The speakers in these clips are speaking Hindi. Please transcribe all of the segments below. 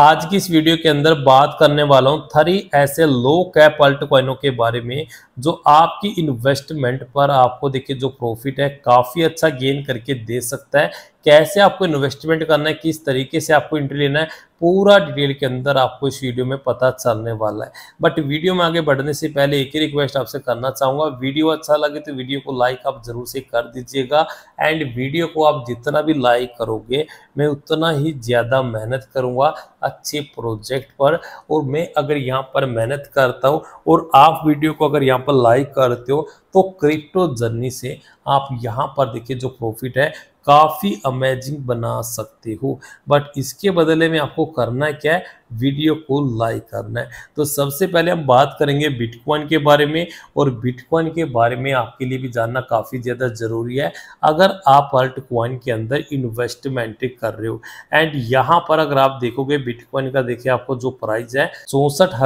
आज की इस वीडियो के अंदर बात करने वाला हूं थ्री ऐसे लो कैप अल्ट कॉइनों के बारे में जो आपकी इन्वेस्टमेंट पर आपको देखिए जो प्रॉफिट है काफ़ी अच्छा गेन करके दे सकता है कैसे आपको इन्वेस्टमेंट करना है किस तरीके से आपको इंट्री लेना है पूरा डिटेल के अंदर आपको इस वीडियो में पता चलने वाला है बट वीडियो में आगे बढ़ने से पहले एक ही रिक्वेस्ट आपसे करना चाहूंगा वीडियो अच्छा लगे तो वीडियो को लाइक आप ज़रूर से कर दीजिएगा एंड वीडियो को आप जितना भी लाइक करोगे मैं उतना ही ज़्यादा मेहनत करूंगा अच्छे प्रोजेक्ट पर और मैं अगर यहाँ पर मेहनत करता हूँ और आप वीडियो को अगर यहाँ पर पर लाइक करते हो तो क्रिप्टो जर्नी से आप यहाँ पर देखिए जो प्रॉफिट है काफ़ी अमेजिंग बना सकते हो बट इसके बदले में आपको करना क्या है वीडियो को लाइक करना है तो सबसे पहले हम बात करेंगे बिटकॉइन के बारे में और बिटकॉइन के बारे में आपके लिए भी जानना काफ़ी ज़्यादा ज़रूरी है अगर आप अल्ट कॉइन के अंदर इन्वेस्टमेंट कर रहे हो एंड यहाँ पर अगर आप देखोगे बिटकॉइन का देखिए आपको जो प्राइस है चौंसठ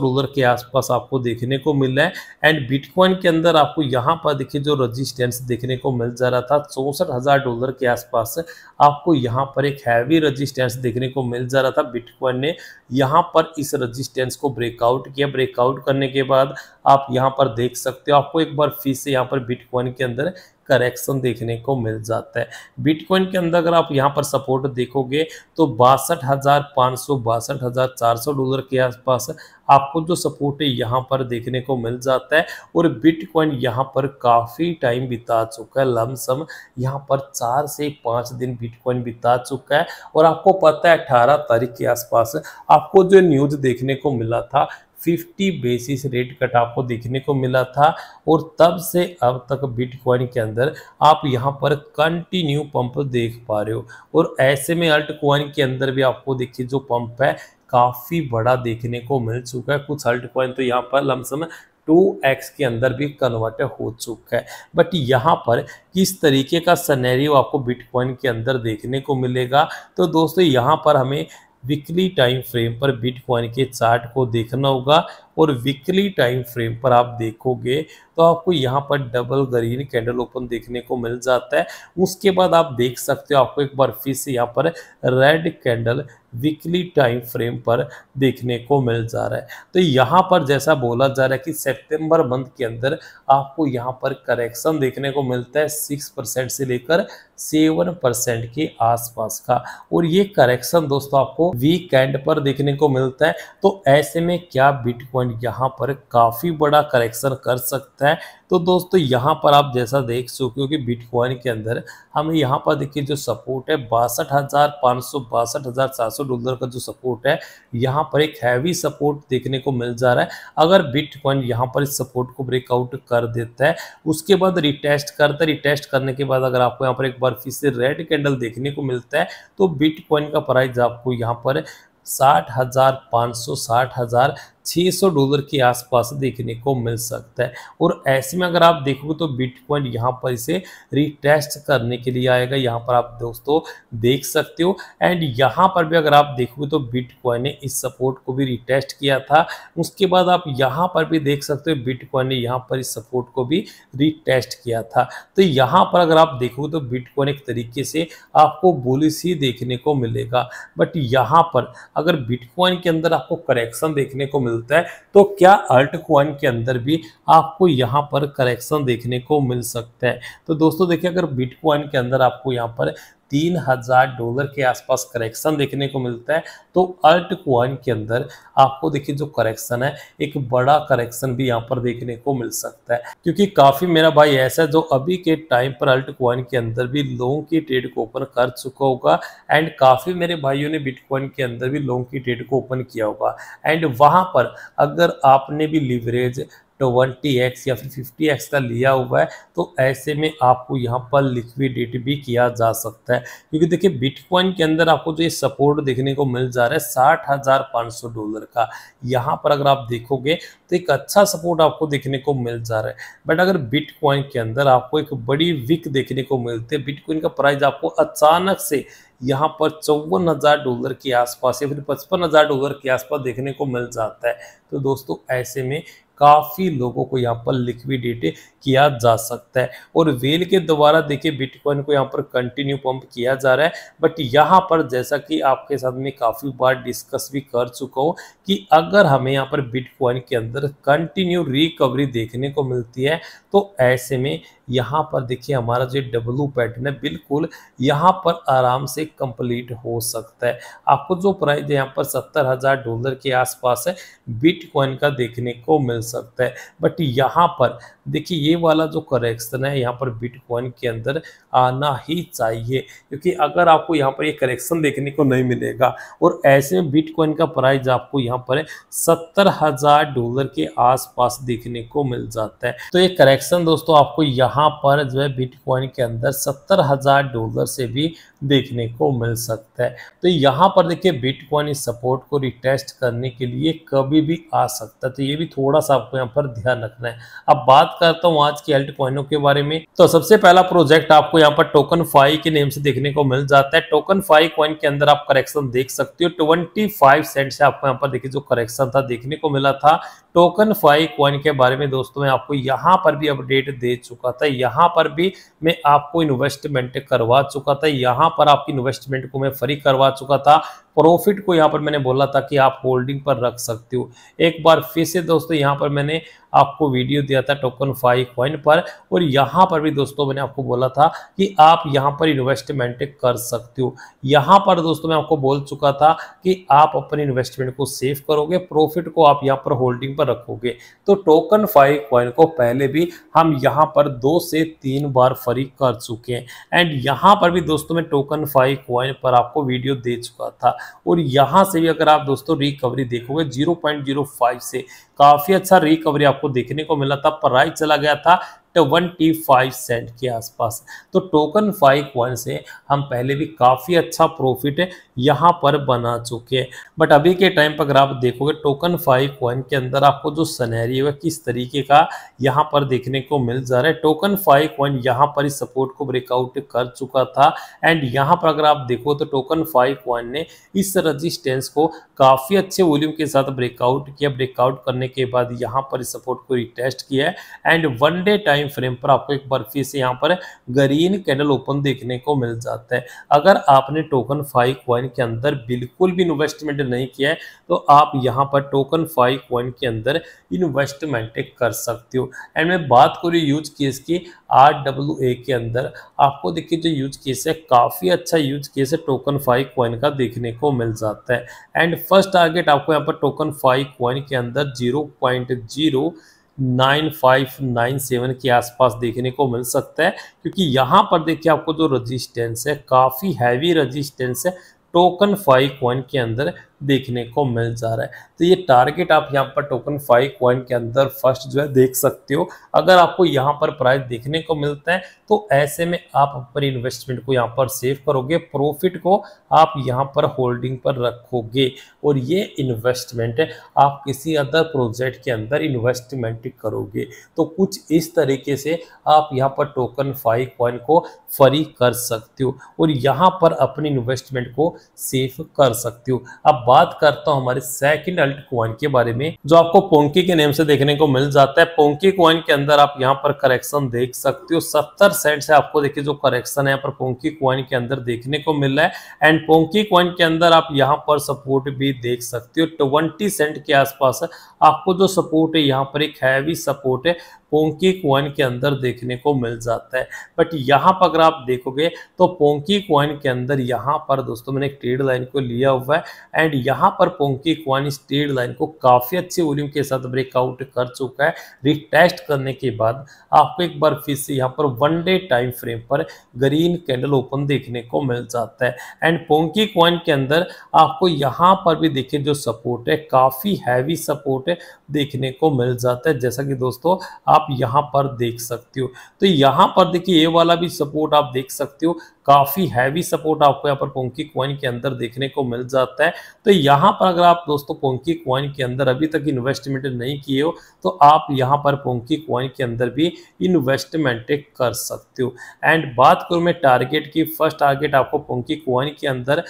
डॉलर के आसपास आपको देखने को मिल रहा है एंड बिटकॉइन के अंदर आपको यहाँ पर देखिए जो रजिस्टेंस देखने को मिल जा रहा था चौंसठ डॉलर के आसपास आपको यहाँ पर एक हैवी रजिस्टेंस देखने को मिल जा रहा था बिटकॉइन ने यहाँ पर इस रजिस्टेंस को ब्रेकआउट किया ब्रेकआउट करने के बाद आप यहाँ पर देख सकते हो आपको एक बार फिर से यहाँ पर बिटकॉइन के अंदर करेक्शन देखने को मिल जाता है बिटकॉइन के अंदर अगर आप यहाँ पर सपोर्ट देखोगे तो बासठ हज़ार पाँच सौ बासठ हज़ार चार सौ डॉलर के आसपास आपको जो सपोर्ट है यहाँ पर देखने को मिल जाता है और बिटकॉइन यहाँ पर काफ़ी टाइम बिता चुका है लमसम यहाँ पर चार से पाँच दिन बिटकॉइन बिता चुका है और आपको पता है अठारह तारीख के आसपास आपको जो न्यूज़ देखने को मिला था 50 बेसिस रेट कट आपको देखने को मिला था और तब से अब तक बिटकॉइन के अंदर आप यहाँ पर कंटिन्यू पंप देख पा रहे हो और ऐसे में अल्ट क्वाइन के अंदर भी आपको देखिए जो पंप है काफ़ी बड़ा देखने को मिल चुका है कुछ अल्ट क्वाइन तो यहाँ पर लमसम टू एक्स के अंदर भी कन्वर्ट हो चुका है बट यहाँ पर किस तरीके का सनेरियो आपको बिटकॉइन के अंदर देखने को मिलेगा तो दोस्तों यहाँ पर हमें वीकली टाइम फ्रेम पर बिटकॉइन के चार्ट को देखना होगा और वीकली टाइम फ्रेम पर आप देखोगे तो आपको यहाँ पर डबल ग्रीन कैंडल ओपन देखने को मिल जाता है उसके बाद आप देख सकते हो आपको एक बार फिर से यहाँ पर red candle weekly time frame पर देखने को मिल जा रहा है तो यहाँ पर जैसा बोला जा रहा है कि सितंबर मंथ के अंदर आपको यहाँ पर करेक्शन देखने को मिलता है सिक्स परसेंट से लेकर सेवन परसेंट के आसपास का और ये करेक्शन दोस्तों आपको वीकेंड पर देखने को मिलता है तो ऐसे में क्या बिटकॉइन यहाँ पर काफ़ी बड़ा करेक्शन कर सकता है तो दोस्तों यहाँ पर आप जैसा देख सकते हो कि बिटकॉइन के अंदर हमें यहाँ पर देखिए जो सपोर्ट है बासठ हज़ार पाँच सौ बासठ हज़ार सात सौ डॉलर का जो सपोर्ट है यहाँ पर एक हैवी सपोर्ट देखने को मिल जा रहा है अगर बिटकॉइन यहाँ पर इस सपोर्ट को ब्रेकआउट कर देता है उसके बाद रिटेस्ट करता है रिटेस्ट करने के बाद अगर आपको यहाँ पर एक बार फिर से रेड कैंडल देखने को मिलता है तो बिटकॉइन का प्राइस आपको यहाँ पर साठ हज़ार पाँच सौ साठ हज़ार 600 डॉलर के आसपास देखने को मिल सकता है और ऐसे में अगर आप देखोगे तो बिटकॉइन यहाँ पर इसे रिटेस्ट करने के लिए आएगा यहाँ पर आप दोस्तों देख सकते हो एंड यहाँ पर भी अगर आप देखोगे तो बिटकॉइन ने इस सपोर्ट को भी रिटेस्ट किया था उसके बाद आप यहाँ पर भी देख सकते हो बिटकॉइन ने यहाँ पर इस सपोर्ट को भी रिटेस्ट किया था तो यहाँ पर अगर आप देखोगे तो बिटकॉइन एक तरीके से आपको बुलिस ही देखने को मिलेगा बट यहाँ पर अगर बिटकॉइन के अंदर आपको करेक्शन देखने को मिल मिलता है तो क्या अल्ट क्वाइन के अंदर भी आपको यहाँ पर करेक्शन देखने को मिल सकता है तो दोस्तों देखिए अगर बिटकॉइन के अंदर आपको यहाँ पर तीन हजार डॉलर के आसपास करेक्शन देखने को मिलता है तो अल्ट क्वाइन के अंदर आपको देखिए जो करेक्शन है एक बड़ा करेक्शन भी यहाँ पर देखने को मिल सकता है क्योंकि काफ़ी मेरा भाई ऐसा है जो अभी के टाइम पर अल्ट क्वाइन के अंदर भी लोंग की ट्रेड को ओपन कर चुका होगा एंड काफ़ी मेरे भाइयों ने बिटकॉइन के अंदर भी लोंग की ट्रेड को ओपन किया होगा एंड वहां पर अगर आपने भी लिवरेज ट्वेंटी तो एक्स या फिर फिफ्टी एक्स का लिया हुआ है तो ऐसे में आपको यहाँ पर लिक्विडिट भी किया जा सकता है क्योंकि देखिए बिटकॉइन के अंदर आपको जो तो ये सपोर्ट देखने को मिल जा रहा है साठ हज़ार पाँच सौ डॉलर का यहाँ पर अगर आप देखोगे तो एक अच्छा सपोर्ट आपको देखने को मिल जा रहा है बट अगर बिटकॉइन के अंदर आपको एक बड़ी विक देखने को मिलती है बिटकॉइन का प्राइस आपको अचानक से यहाँ पर चौवन हज़ार डॉलर के आसपास या फिर पचपन हज़ार डॉलर के आसपास देखने को मिल जाता है तो दोस्तों ऐसे में काफ़ी लोगों को यहाँ पर लिक्विडेट किया जा सकता है और वेल के द्वारा देखिए बिटकॉइन को यहाँ पर कंटिन्यू पंप किया जा रहा है बट यहाँ पर जैसा कि आपके साथ में काफ़ी बार डिस्कस भी कर चुका हूँ कि अगर हमें यहाँ पर बिटकॉइन के अंदर कंटिन्यू रिकवरी देखने को मिलती है तो ऐसे में यहाँ पर देखिए हमारा जो डब्लू पैटर्न है बिल्कुल यहाँ पर आराम से कंप्लीट हो सकता है आपको जो प्राइस यहाँ पर सत्तर हज़ार डॉलर के आसपास है बिटकॉइन का देखने को मिल सकता है बट यहाँ पर देखिए ये वाला जो करेक्शन है यहाँ पर बिटकॉइन के अंदर आना ही चाहिए क्योंकि अगर आपको यहाँ पर ये करेक्शन देखने को नहीं मिलेगा और ऐसे में बिटकॉइन का प्राइस आपको यहाँ पर सत्तर हजार डॉलर के आसपास देखने को मिल जाता है तो ये करेक्शन दोस्तों आपको यहाँ पर जो है बिटकॉइन के अंदर सत्तर हजार डॉलर से भी देखने को मिल सकता है तो यहाँ पर देखिए बिटकॉइन इस सपोर्ट को रिटेस्ट करने के लिए कभी भी आ सकता है तो ये भी थोड़ा सा आपको यहाँ पर ध्यान रखना है अब बात करता हूँ आज की एल्ट कॉइनों के बारे में तो सबसे पहला प्रोजेक्ट आपको यहाँ पर टोकन फाइव के नेम से देखने को मिल जाता है टोकन फाइव कॉइन के अंदर आप करेक्शन देख सकते हो ट्वेंटी फाइव सेंट से आपको यहाँ पर देखिए जो करेक्शन था देखने को मिला था टोकन फाइव कॉइन के बारे में दोस्तों मैं आपको यहाँ पर भी अपडेट दे चुका था यहाँ पर भी मैं आपको इन्वेस्टमेंट करवा चुका था यहाँ पर आपकी इन्वेस्टमेंट को मैं फ्री करवा चुका था प्रॉफिट को यहाँ पर मैंने बोला था कि आप होल्डिंग पर रख सकते हो एक बार फिर से दोस्तों यहाँ पर मैंने आपको वीडियो दिया था टोकन फाइव क्वाइन पर और यहाँ पर भी दोस्तों मैंने आपको बोला था कि आप यहाँ पर इन्वेस्टमेंट कर सकते हो यहाँ पर दोस्तों मैं आपको बोल चुका था कि आप अपने इन्वेस्टमेंट को सेव करोगे प्रॉफिट को आप यहाँ पर होल्डिंग पर रखोगे तो टोकन फाइव क्वाइन को पहले भी हम यहाँ पर दो से तीन बार फरी कर चुके हैं एंड यहाँ पर भी दोस्तों में टोकन फाइव क्वाइन पर आपको वीडियो दे चुका था और यहाँ से भी अगर आप दोस्तों रिकवरी देखोगे 0.05 से काफ़ी अच्छा रिकवरी आपको देखने को मिला था प्राइस चला गया था ट्वेंटी तो फाइव सेंट के आसपास तो टोकन फाइव कॉइन से हम पहले भी काफ़ी अच्छा प्रॉफिट यहाँ पर बना चुके हैं बट अभी के टाइम पर अगर आप देखोगे टोकन फाइव कॉइन के अंदर आपको जो सनहरी है किस तरीके का यहाँ पर देखने को मिल जा रहा है टोकन फाइव कॉइन यहाँ पर इस सपोर्ट को ब्रेकआउट कर चुका था एंड यहाँ पर अगर आप देखो तो टोकन फाइव कॉइन ने इस रजिस्टेंस को काफ़ी अच्छे वॉल्यूम के साथ ब्रेकआउट किया ब्रेकआउट करने के बाद यहाँ पर इस सपोर्ट को रिटेस्ट किया है and one day time time frame पर आपको एक बार फिर से यहाँ पर ग्रीन कैंडल ओपन देखने को मिल जाता है अगर आपने टोकन फाइव क्वाइन के अंदर बिल्कुल भी इन्वेस्टमेंट नहीं किया है तो आप यहाँ पर टोकन फाइव क्वाइन के अंदर इन्वेस्टमेंट कर सकते हो एंड मैं बात करूँ यूज केस की आर डब्ल्यू ए के अंदर आपको देखिए जो यूज केस है काफ़ी अच्छा यूज केस है टोकन फाइव क्वाइन का देखने को मिल जाता है एंड फर्स्ट टारगेट आपको यहाँ पर टोकन फाइव क्वाइन के अंदर जीरो पॉइंट जीरो 9597 के आसपास देखने को मिल सकता है क्योंकि यहाँ पर देखिए आपको जो रजिस्टेंस है काफ़ी हैवी रजिस्टेंस है टोकन फाइव कॉइन के अंदर देखने को मिल जा रहा है तो ये टारगेट आप यहाँ पर टोकन फाइव क्वाइन के अंदर फर्स्ट जो है देख सकते हो अगर आपको यहाँ पर प्राइस देखने को मिलता है तो ऐसे में आप अपनी इन्वेस्टमेंट को यहाँ पर सेव करोगे प्रॉफिट को आप यहाँ पर होल्डिंग पर रखोगे और ये इन्वेस्टमेंट आप किसी अदर प्रोजेक्ट के अंदर इन्वेस्टमेंट करोगे तो कुछ इस तरीके से आप यहाँ पर टोकन फाइव क्वाइन को फ्री कर सकते हो और यहाँ पर अपनी इन्वेस्टमेंट को सेफ कर सकते हो अब बात करता हूं हमारे सेकंड अल्ट क्वाइन के बारे में जो आपको पोंकी के नेम से देखने को मिल जाता है पोंकी क्वाइन के अंदर आप यहां पर करेक्शन देख सकते हो सत्तर सेंट से आपको देखिए जो करेक्शन है पर पोंकी क्वाइन के अंदर देखने को मिल रहा है एंड पोंकी क्वाइन के अंदर आप यहाँ पर सपोर्ट भी देख सकते हो ट्वेंटी सेंट के आसपास आपको जो सपोर्ट है यहाँ पर एक हैवी सपोर्ट है पोंकी कॉइन के अंदर देखने को मिल जाता है बट यहाँ पर अगर आप देखोगे तो पोंकी कॉइन के अंदर यहाँ पर दोस्तों मैंने एक ट्रेड लाइन को लिया हुआ है एंड यहाँ पर पोंकी कॉइन इस ट्रेड लाइन को काफ़ी अच्छे वॉल्यूम के साथ ब्रेकआउट कर चुका है रिटेस्ट करने के बाद आपको एक बार फिर से यहाँ पर वन डे टाइम फ्रेम पर ग्रीन कैंडल ओपन देखने को मिल जाता है एंड पोंकी क्वाइन के अंदर आपको यहाँ पर भी देखिए जो सपोर्ट है काफ़ी हैवी सपोर्ट है देखने को मिल जाता है जैसा कि दोस्तों आप आप यहाँ पर देख सकते हो तो यहाँ पर देखिए ये वाला भी सपोर्ट आप देख सकते हो काफ़ी हैवी सपोर्ट आपको यहाँ पर पोंकी क्वाइन के अंदर देखने को मिल जाता है तो यहाँ पर अगर आप दोस्तों पोंकी क्वाइन के अंदर अभी तक इन्वेस्टमेंट नहीं किए हो तो आप यहाँ पर पोंकी क्वाइन के अंदर भी इन्वेस्टमेंट कर सकते हो एंड बात करूँ मैं टारगेट की फर्स्ट टारगेट आपको पोंकी क्वाइन के अंदर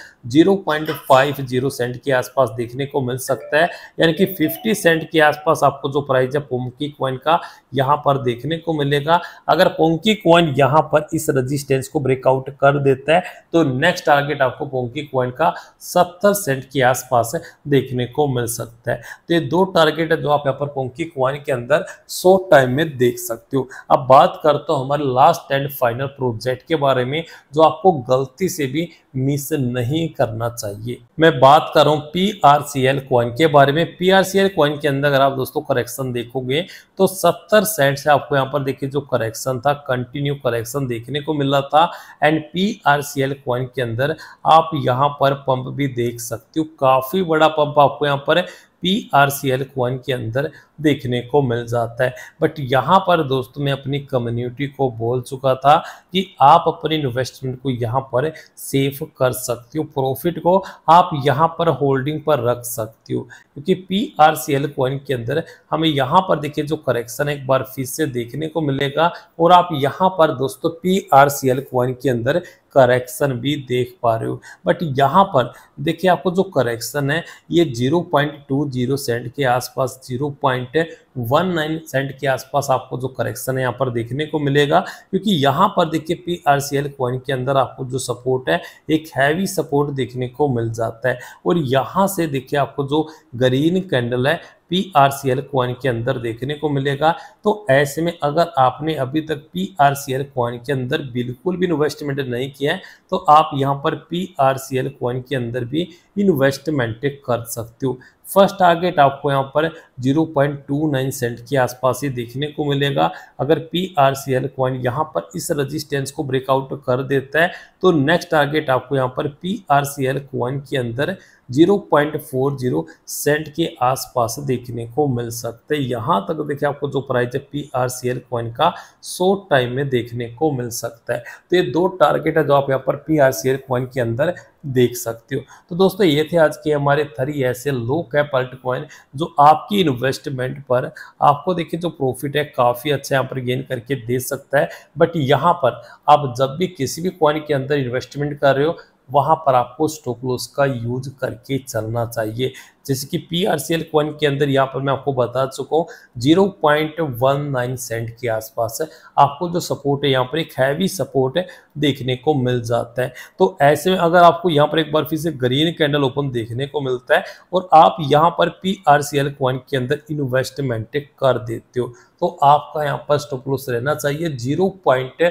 जीरो सेंट के आसपास देखने को मिल सकता है यानी कि फिफ्टी सेंट के आसपास आपको जो प्राइस है पोंकी क्वाइन का यहाँ पर देखने को मिलेगा अगर पोंकी क्वाइन यहाँ पर इस रजिस्टेंस को ब्रेकआउट कर कर देता है तो नेक्स्ट टारगेट आपको पोंकी क्वाइन का सत्तर सेंट के आसपास देखने को मिल सकता है तो ये दो टारगेट है जो आप यहाँ पर पोंकी क्वाइन के अंदर सो टाइम में देख सकते हो अब बात करता हूँ हमारे लास्ट एंड फाइनल प्रोजेक्ट के बारे में जो आपको गलती से भी मिस नहीं करना चाहिए मैं बात कर रहा हूँ P R C L coin के बारे में P R C L coin के अंदर अगर आप दोस्तों करेक्शन देखोगे तो सत्तर सेंट से आपको यहाँ पर देखिए जो करेक्शन था कंटिन्यू करेक्शन देखने को मिला था and P R C L coin के अंदर आप यहां पर पंप भी देख सकते हो काफ़ी बड़ा पंप आपको यहां पर P R C L coin के अंदर देखने को मिल जाता है बट यहाँ पर दोस्तों मैं अपनी कम्युनिटी को बोल चुका था कि आप अपने इन्वेस्टमेंट को यहाँ पर सेफ कर सकते हो प्रॉफिट को आप यहाँ पर होल्डिंग पर रख सकते हो क्योंकि P R C L coin के अंदर हमें यहाँ पर देखिए जो करेक्शन एक बार फिर से देखने को मिलेगा और आप यहाँ पर दोस्तों P R C L coin के अंदर करेक्शन भी देख पा रहे हो बट यहाँ पर देखिए आपको जो करेक्शन है ये 0.20 सेंट के आसपास 0.19 सेंट के आसपास आपको जो करेक्शन है यहाँ पर देखने को मिलेगा क्योंकि यहाँ पर देखिए P R C L coin के अंदर आपको जो सपोर्ट है एक हैवी सपोर्ट देखने को मिल जाता है और यहाँ से देखिए आपको जो ग्रीन कैंडल है P R C L coin के अंदर देखने को मिलेगा तो ऐसे में अगर आपने अभी तक P R C L coin के अंदर बिल्कुल भी इन्वेस्टमेंट नहीं किया है तो आप यहाँ पर P R C L coin के अंदर भी इन्वेस्टमेंट कर सकते हो फर्स्ट टारगेट आपको यहाँ पर 0.29 सेंट के आसपास ही देखने को मिलेगा अगर P R C L coin यहाँ पर इस रेजिस्टेंस को ब्रेकआउट कर देता है तो नेक्स्ट टारगेट आपको यहाँ पर P R C L coin के अंदर 0.40 सेंट के आसपास देखने को मिल सकते हैं यहाँ तक देखिए आपको जो प्राइस है P R C L coin का सौ टाइम में देखने को मिल सकता है तो ये दो टारगेट है जो आप यहाँ पर P R C L coin के अंदर देख सकते हो तो दोस्तों ये थे आज के हमारे थ्री ऐसे लो कैप अल्ट कॉइन जो आपकी इन्वेस्टमेंट पर आपको देखिए जो प्रॉफिट है काफ़ी अच्छा यहाँ पर गेन करके दे सकता है बट यहाँ पर आप जब भी किसी भी कॉइन के अंदर इन्वेस्टमेंट कर रहे हो वहाँ पर आपको स्टॉप लॉस का यूज करके चलना चाहिए जैसे कि P R C L one के अंदर यहाँ पर मैं आपको बता चुका हूँ zero point one nine cent के आसपास है आपको जो सपोर्ट है यहाँ पर एक हैवी सपोर्ट है देखने को मिल जाता है तो ऐसे में अगर आपको यहाँ पर एक बार फिर से ग्रीन कैंडल ओपन देखने को मिलता है और आप यहाँ पर P R C L one के अंदर इन्वेस्टमेंट कर देते हो तो आपका यहाँ पर स्टॉप लॉस रहना चाहिए zero point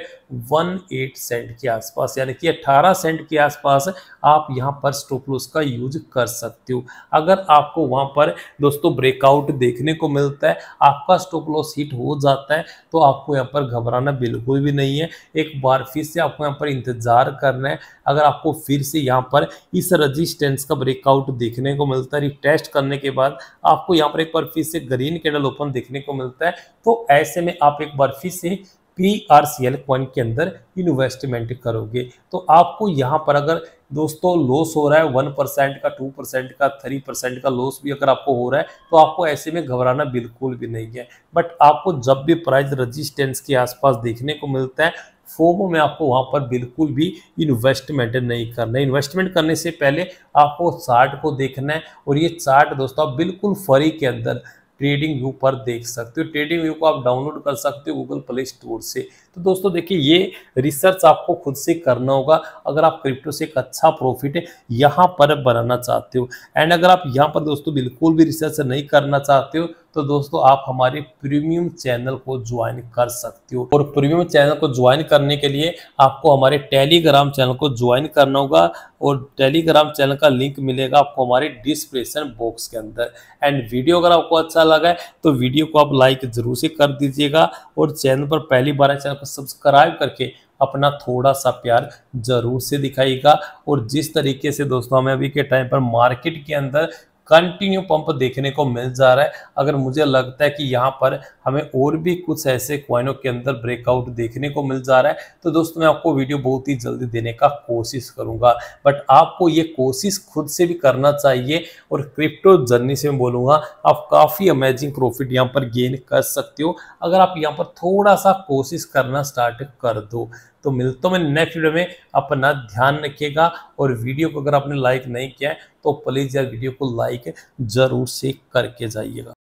one eight cent के आसपास यानी कि अट्ठारह सेंट के आसपास आप यहाँ पर स्टॉप लॉस का यूज कर सकते हो अगर पर आपको वहां पर दोस्तों ब्रेकआउट देखने को मिलता है आपका स्टॉप लॉस हिट हो जाता है तो आपको यहाँ पर घबराना बिल्कुल भी नहीं है एक बार फिर से आपको यहाँ पर इंतजार करना है अगर आपको फिर से यहाँ पर इस रजिस्टेंस का ब्रेकआउट देखने को मिलता है रिटेस्ट करने के बाद आपको यहाँ पर एक बार फिर से ग्रीन कैंडल ओपन देखने को मिलता है तो ऐसे में आप एक बार फिर से P R C L coin के अंदर इन्वेस्टमेंट करोगे तो आपको यहाँ पर अगर दोस्तों लॉस हो रहा है वन परसेंट का टू परसेंट का थ्री परसेंट का लॉस भी अगर आपको हो रहा है तो आपको ऐसे में घबराना बिल्कुल भी नहीं है बट आपको जब भी प्राइस रजिस्टेंस के आसपास देखने को मिलता है फोमो में आपको वहाँ पर बिल्कुल भी इन्वेस्टमेंट नहीं करना है इन्वेस्टमेंट करने से पहले आपको चार्ट को देखना है और ये चार्ट दोस्तों बिल्कुल फरी के अंदर ट्रेडिंग व्यू पर देख सकते हो ट्रेडिंग व्यू को आप डाउनलोड कर सकते हो गूगल प्ले स्टोर से तो दोस्तों देखिए ये रिसर्च आपको खुद से करना होगा अगर आप क्रिप्टो से एक अच्छा प्रॉफिट यहाँ पर बनाना चाहते हो एंड अगर आप यहाँ पर दोस्तों बिल्कुल भी रिसर्च नहीं करना चाहते हो तो दोस्तों आप हमारे प्रीमियम चैनल को ज्वाइन कर सकते हो और प्रीमियम चैनल को ज्वाइन करने के लिए आपको हमारे टेलीग्राम चैनल को ज्वाइन करना होगा और टेलीग्राम चैनल का लिंक मिलेगा आपको हमारे डिस्क्रिप्शन बॉक्स के अंदर एंड वीडियो अगर आपको अच्छा लगा है तो वीडियो को आप लाइक जरूर से कर दीजिएगा और चैनल पर पहली बार चैनल को सब्सक्राइब करके अपना थोड़ा सा प्यार जरूर से दिखाईगा और जिस तरीके से दोस्तों हमें अभी के टाइम पर मार्केट के अंदर कंटिन्यू पंप देखने को मिल जा रहा है अगर मुझे लगता है कि यहाँ पर हमें और भी कुछ ऐसे क्वाइनों के अंदर ब्रेकआउट देखने को मिल जा रहा है तो दोस्तों मैं आपको वीडियो बहुत ही जल्दी देने का कोशिश करूंगा बट आपको ये कोशिश खुद से भी करना चाहिए और क्रिप्टो जर्नी से मैं बोलूँगा आप काफ़ी अमेजिंग प्रॉफिट यहाँ पर गेन कर सकते हो अगर आप यहाँ पर थोड़ा सा कोशिश करना स्टार्ट कर दो तो मिलते हैं नेक्स्ट वीडियो में अपना ध्यान रखिएगा और वीडियो को अगर आपने लाइक नहीं किया है तो प्लीज़ यार वीडियो को लाइक ज़रूर से करके जाइएगा